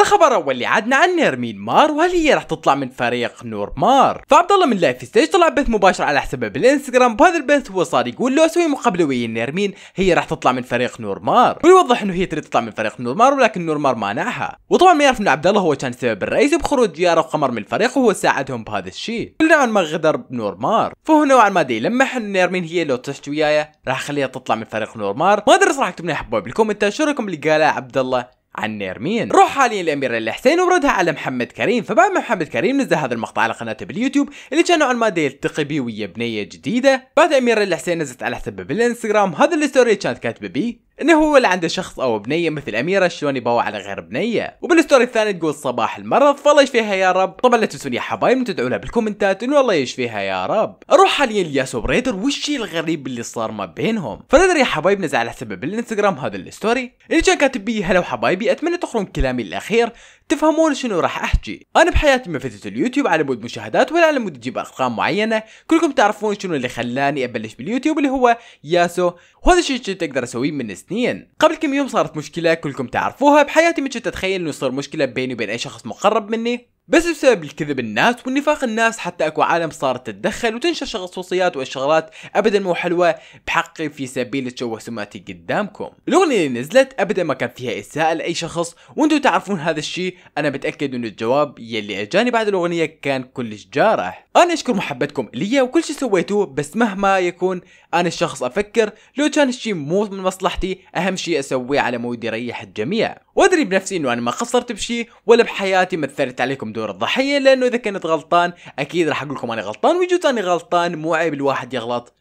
الخبر الاول اللي عدنا عن نيرمين مار وهل هي راح تطلع من فريق نور مار فعبد الله من لايف ستيج طلع بث مباشر على حسابه بالانستغرام بهذا البث هو صار يقول له اسوي مقابله ويا نيرمين هي راح تطلع من فريق نور مار ويوضح انه هي تريد تطلع من فريق نور مار ولكن نور مار مانعها وطبعا ما يعرف انه عبد الله هو كان السبب الرئيسي بخروج ديار وقمر من الفريق وهو ساعدهم بهذا الشيء كل نوعا ما غدر بنور مار فهو نوعا ما دي يلمح انه نيرمين هي لو تشت وياي راح اخليها تطلع من فريق نور مار ما ادري صراحه اكتب لي حبايب بالكومنتات شو رايكم اللي قاله عبد الله عن نيرمين روح حاليا لامير الحسين وبردها على محمد كريم فبعد ما محمد كريم نزل هذا المقطع على قناته باليوتيوب اللي كان نوعا ما يلتقي بيه ويا بنيه جديده بعد امير الحسين نزلت على حسابها بالانستغرام هذا الستوري كانت كاتبه بيه انه هو اللي عنده شخص او بنيه مثل اميره شلون يباوع على غير بنيه وبالستوري الثاني تقول صباح المرض فالله يشفيها يا رب طبعا لا تنسون يا حبايب تدعوا لها بالكومنتات انه الله يشفيها يا رب اروح حاليا لياسو بريدر والشيء الغريب اللي صار ما بينهم فريدر يا حبايب نزل على سبب الانستغرام هذا الستوري اللي كان كاتب بيه هلا وحبايبي اتمنى تقرون كلامي الاخير تفهمون شنو راح احكي انا بحياتي ما فتت اليوتيوب على مود مشاهدات ولا على مود اجيب ارقام معينه كلكم تعرفون شنو اللي خلاني ابلش باليوتيوب اللي هو ياسو وهذا الشيء تقدر اسويه من سنين قبل كم يوم صارت مشكله كلكم تعرفوها بحياتي ما كنت اتخيل انه يصير مشكله بيني وبين اي شخص مقرب مني بس بسبب الكذب الناس والنفاق الناس حتى اكو عالم صارت تتدخل وتنشر خصوصيات والشغلات ابدا مو حلوه بحقي في سبيل تشوه سمعتي قدامكم. الاغنيه اللي نزلت ابدا ما كان فيها اساءه لاي شخص وانتم تعرفون هذا الشيء انا متاكد انه الجواب يلي اجاني بعد الاغنيه كان كلش جارح. انا اشكر محبتكم لي وكل شيء سويتوه بس مهما يكون انا الشخص افكر لو كان الشيء مو من مصلحتي اهم شيء اسويه على مود يريح الجميع. وادري بنفسي انه انا ما قصرت بشيء ولا بحياتي مثلت عليكم دور الضحيه لانه اذا كنت غلطان اكيد راح اقول لكم انا غلطان ويجوز اني غلطان مو عيب الواحد يغلط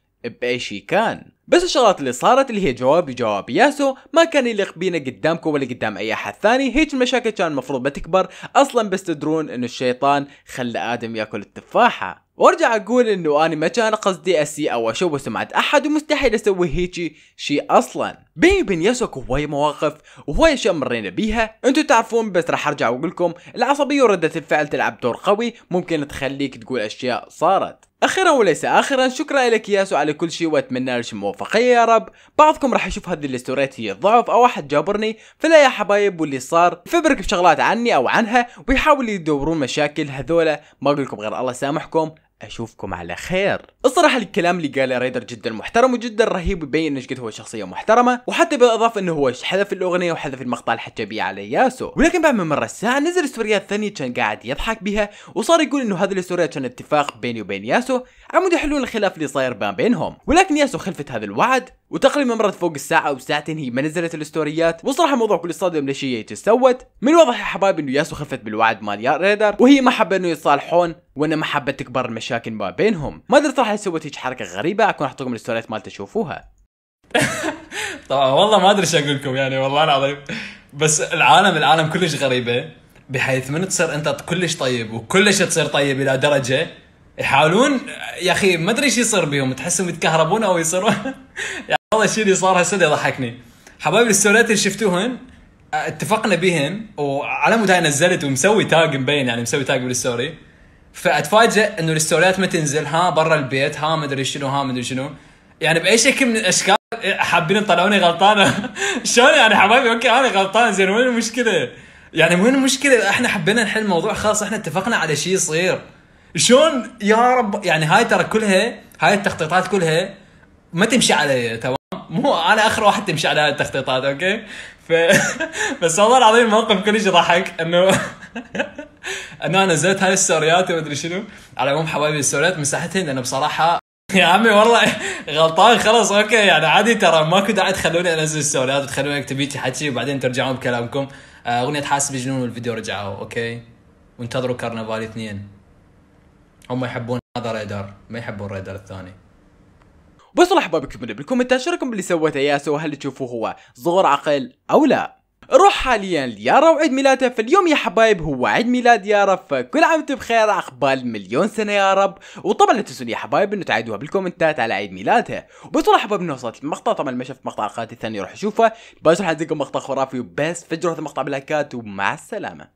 باي شيء كان بس الشغلات اللي صارت اللي هي جواب جواب ياسو ما كان يليق بينا قدامكم ولا قدام اي احد ثاني هيك المشاكل كان المفروض بتكبر اصلا بس تدرون انه الشيطان خلى ادم ياكل التفاحه وارجع اقول انه انا ما كان قصدي اسيء او اشوه سمعه احد ومستحيل اسوي هيجي شيء اصلا بين بين يسوك هواي مواقف وهواي اشياء مرينا بيها انتو تعرفون بس راح ارجع واقول لكم العصبيه وردة الفعل تلعب دور قوي ممكن تخليك تقول اشياء صارت اخيرا وليس اخرا شكرا لك ياسو على كل شيء واتمنى لك الموفقيه يا رب بعضكم راح يشوف هذه الاستوريات هي ضعف او احد جابرني فلا يا حبايب واللي صار فبرك بشغلات عني او عنها ويحاول يدورون مشاكل هذولا ما اقول لكم غير الله سامحكم اشوفكم على خير الصراحه الكلام اللي قاله ريدر جدا محترم وجدا رهيب ويبين انه هو شخصيه محترمه وحتى بالاضافه انه هو حذف الاغنيه وحذف المقطع الحجابيه على ياسو ولكن بعد ما مر الساعه نزل ستوريات ثانيه كان قاعد يضحك بها وصار يقول انه هذه الستوريات كان اتفاق بيني وبين ياسو عمود يحلون الخلاف اللي صاير ما بينهم ولكن ياسو خلفت هذا الوعد وتقريبا مرت فوق الساعة أو ساعتين هي ما نزلت الستوريات وصراحة موضوع كل صادم ليش هي تسوت من الواضح يا حبايب إنه ياسو خفت بالوعد مال يا ريدر وهي ما حابة إنه يتصالحون وانا ما حابة تكبر المشاكل ما بينهم ما ادري صراحة سوت هيك حركة غريبة اكون احط لكم الستوريات مالته تشوفوها طبعا والله ما ادري ايش اقول لكم يعني والله العظيم بس العالم العالم كلش غريبة بحيث من تصير انت كلش طيب وكلش تصير طيب الى درجة يحاولون يا اخي ما ادري ايش يصير بيهم تحسهم يتكهربون او يصيرون يا والله الشيء اللي صار هسه ضحكني حبايبي السولات اللي شفتوهن آه، اتفقنا بهن وعلى مود نزلت ومسوي تاج مبين يعني مسوي تاج بالستوري فاتفاجئ انه الستوريات ما تنزل ها برا البيت ها ما ادري شنو ها ما ادري شنو يعني باي شكل من الاشكال إيه، حابين يطلعوني غلطان شلون يعني حبايبي اوكي انا غلطان زين وين المشكله؟ يعني وين المشكله احنا حبينا نحل الموضوع خلاص احنا اتفقنا على شيء يصير شلون يا رب يعني هاي ترى كلها هاي التخطيطات كلها ما تمشي علي تمام مو انا اخر واحد تمشي على هاي التخطيطات اوكي ف بس والله العظيم موقف كلش ضحك انه انه انا نزلت هاي السوريات ادري شنو على عموم حبايبي السوريات مسحتهن لانه بصراحه يا عمي والله غلطان خلاص اوكي يعني عادي ترى ماكو داعي تخلوني انزل السوريات وتخلوني اكتب هيك حكي وبعدين ترجعون بكلامكم آه، اغنيه حاسب جنون والفيديو رجعوا اوكي وانتظروا كرنفال اثنين هم يحبون هذا ريدر ما يحبون ريدر الثاني بس راح بابكم بالكومنتات شاركم باللي سوته ياسو وهل تشوفوه هو صغر عقل او لا روح حاليا ليارا وعيد ميلادها فاليوم يا حبايب هو عيد ميلاد يارا فكل عام وانتم بخير عقبال مليون سنه يا رب وطبعا لا تنسون يا حبايب انه تعيدوها بالكومنتات على عيد ميلادها وبس راح حبايب انه وصلت المقطع طبعا ما شفت مقطع القناه الثانيه روح شوفه بس راح اديكم مقطع خرافي وبس فجروا هذا المقطع باللايكات ومع السلامه